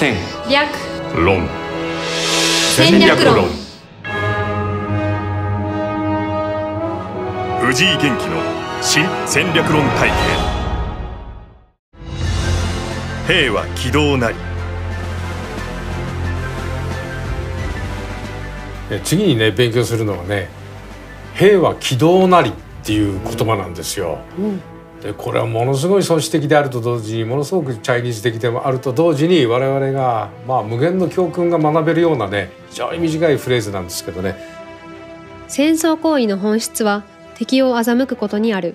戦略論戦略論藤井元気の新戦略論体系兵は軌道なり次にね勉強するのはね「兵は軌道なり」っていう言葉なんですよ。うんでこれはものすごい組織的であると同時にものすごくチャイニーズ的でもあると同時に我々が、まあ、無限の教訓が学べるようなね非常に短いフレーズなんですけどね戦争行為の本質は敵を欺くことにある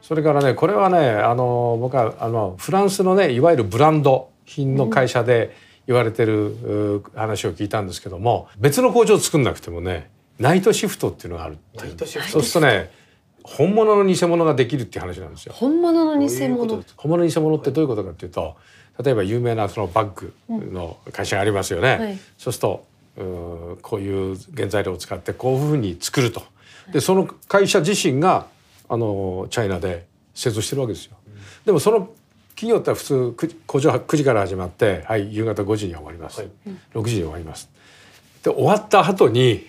それからねこれはねあの僕はあのフランスのねいわゆるブランド品の会社で言われてる、話を聞いたんですけども別の工場を作んなくてもねナイトシフトっていうのがあるそうするとね本物の偽物ができるっていう話なんですよ。本物の偽物本物の偽物ってどういうことかっていうと例えば有名なそのバッグの会社がありますよね。うんはい、そうするとうこういう原材料を使ってこういうふうに作ると。でその会社自身があのチャイナで製造してるわけですよ。でもその企業って普通工場9時から始まってはい夕方5時に終わります、はい、6時に終わります。で終わった後に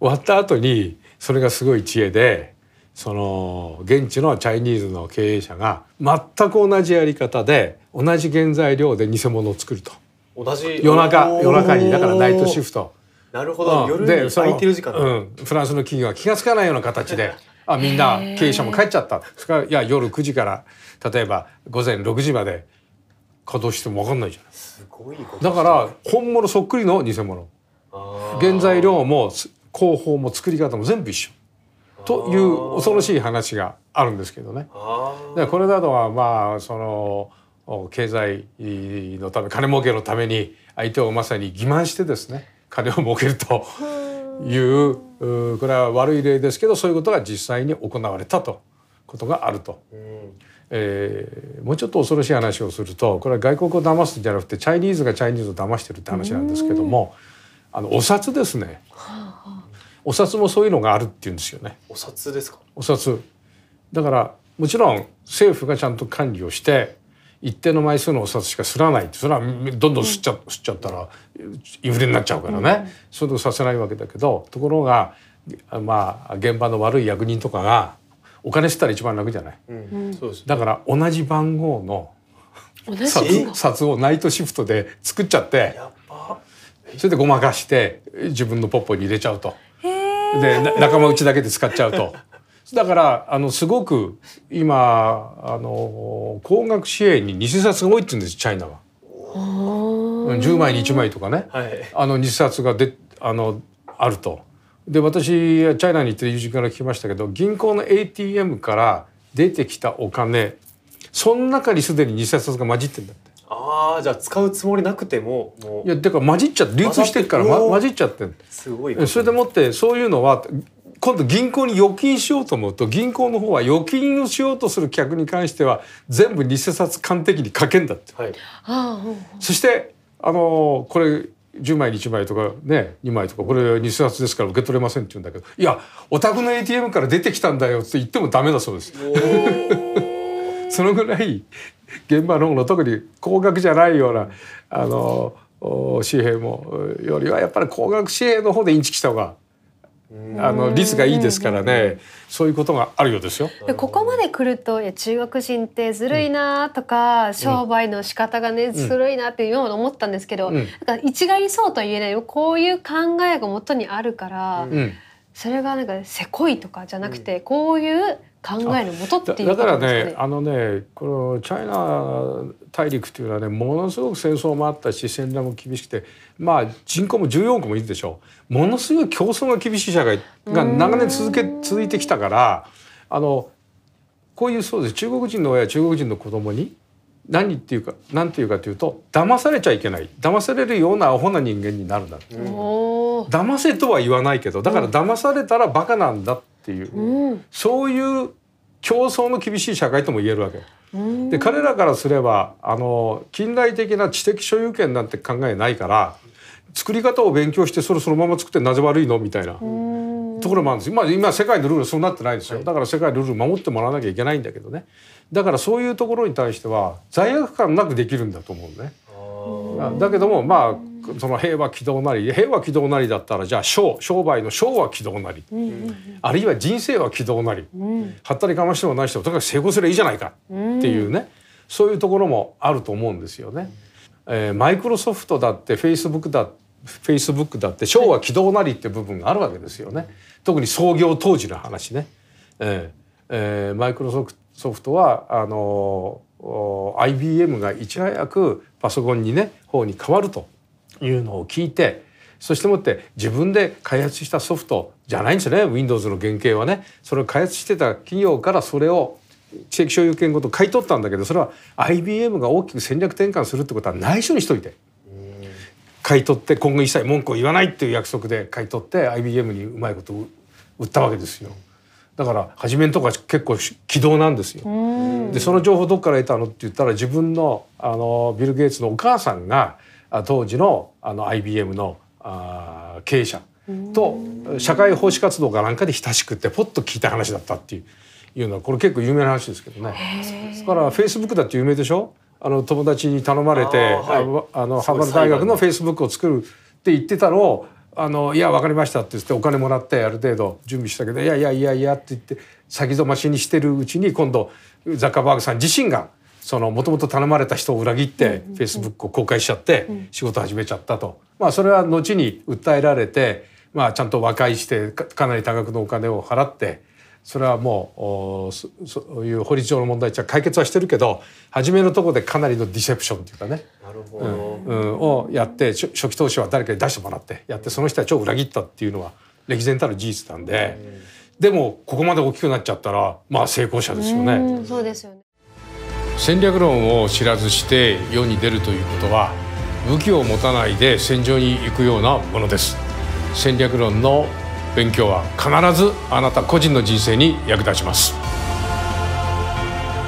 終わった後にそれがすごい知恵でその現地のチャイニーズの経営者が全く同じやり方で同じ原材料で偽物を作ると同じ夜中夜中にだからナイトシフトなるほど、うん、夜に空いてる時間、うん、フランスの企業は気が付かないような形であみんな経営者も帰っちゃったそれいや夜9時から例えば午前6時まで稼働しても分かんないじゃないすごいだから本物そっくりの偽物原材料も工法も作り方も全部一緒という恐ろしい話があるんですけどね。でこれなどはまあその経済のため金儲けのために相手をまさに欺瞞してですね金を儲けるというこれは悪い例ですけどそういうことが実際に行われたとことがあると、うん、えー、もうちょっと恐ろしい話をするとこれは外国を騙すんじゃなくてチャイニーズがチャイニーズを騙してるって話なんですけども、あのお札ですね。はいお札もそういうのがあるって言うんですよね。お札ですか。お札。だからもちろん政府がちゃんと管理をして一定の枚数のお札しかすらないそれはどんどん刷っちゃ,、うっちゃったらインフレになっちゃうからね、そうをさせないわけだけどところがまあ現場の悪い役人とかがお金吸たら一番楽じゃない、うん、だから同じ番号の札札をナイトシフトで作っちゃってそれでごまかして自分のポッポに入れちゃうと。で仲間内だけで使っちゃうと。だからあのすごく今あの高額支援に偽札が多いって言うんですチャイナは。10枚に1枚とかね、はい、あの偽札がであのあると。で私チャイナに行って友人から聞きましたけど銀行の ATM から出てきたお金その中にすでに偽札が混じってんだって。じゃあ使うつもりなくてももういやてか混じっちゃって流通してるから、ま、混じっちゃってすごいそれでもってそういうのは今度銀行に預金しようと思うと銀行の方は預金をしようとする客に関しては全部偽札完璧にかけんだって、はい、そしてあのこれ10枚に1枚とかね2枚とかこれ偽札ですから受け取れませんって言うんだけどいやお宅の ATM から出てきたんだよって言ってもダメだそうです。そのぐらい現場の方の特に高額じゃないようなあの紙幣もよりはやっぱり高額紙幣の方でインチキした方があの率がいいですからね、そういうことがあるようですよ。ここまで来るといや中国人ってずるいなとか、うん、商売の仕方がね、ずるいなって今まで思ったんですけど、うん、なんか一概にそうとは言えないよこういう考えが元にあるから、それがなんかせこいとかじゃなくて、こういう考える元っていう、ね、だからねあのねこのチャイナ大陸っていうのはねものすごく戦争もあったし戦乱も厳しくてまあ人口も14億もいるでしょうものすごい競争が厳しい社会が長年続け続いてきたからあのこういうそうです中国人の親中国人の子供に何っていうか何ていうかというと騙されちゃいけない騙されるようなアホな人間になるんだ、う騙せとは言わないけどだから騙されたらバカなんだっっていう、うん、そういう競争の厳しい社会とも言えるわけ。で彼らからすればあの近代的な知的所有権なんて考えないから作り方を勉強してそれそのまま作ってなぜ悪いのみたいなところもあるんですあ今世界のルールそうなってないですよ、だから世界のルール守ってもらわなきゃいけないんだけどねだからそういうところに対しては罪悪感なくできるんだと思うね。だけどもまあその平和軌道なり平和軌道なりだったらじゃあ商商売の商は軌道なり、うん、あるいは人生は軌道なり、うん、はったりかましてもないしもとにかく成功すればいいじゃないかっていうね、そういうところもあると思うんですよね。えー、マイクロソフトだってフェイスブックだフェイスブックだって昭和軌道なりって部分があるわけですよね。特に創業当時の話ね。えーえー、マイクロソフトソフトはあの IBM がいち早くパソコンにね方に変わるというのを聞いてそしてもって自分で開発したソフトじゃないんですよね Windows の原型はねそれを開発してた企業からそれを知的所有権ごと買い取ったんだけどそれは IBM が大きく戦略転換するってことは内緒にしといて買い取って今後一切文句を言わないっていう約束で買い取って IBM にうまいこと売ったわけですよ。だから初めのとこは結構軌道なんですよ。でその情報どっから得たのって言ったら自分のあのビル・ゲイツのお母さんが当時のあの IBM のあ経営者と社会奉仕活動かなんかで親しくてポッと聞いた話だったっていういうのはこれ結構有名な話ですけどね。だからフェイスブックだって有名でしょあの友達に頼まれてあ、のハーバード大学のフェイスブックを作るって言ってたのをあの「いや分かりました」って言ってお金もらってある程度準備したけど「いやいやいやいや」って言って先延ばしにしてるうちに今度ザッカーバーグさん自身がそのもともと頼まれた人を裏切ってフェイスブックを公開しちゃって仕事始めちゃったと、まあ、それは後に訴えられて、まあ、ちゃんと和解してかなり多額のお金を払ってそれはもうそういう法律上の問題じゃ解決はしてるけど初めのところでかなりのディセプションというかねなるほど、うん、をやって初期投資は誰かに出してもらってやってその人は超裏切ったっていうのは歴然たる事実なんで。でもここまで大きくなっちゃったらまあ成功者ですよね。そうですよね。戦略論を知らずして世に出るということは武器を持たないで戦場に行くようなものです戦略論の勉強は必ずあなた個人の人生に役立ちます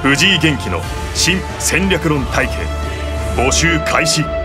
藤井元気の新戦略論体系募集開始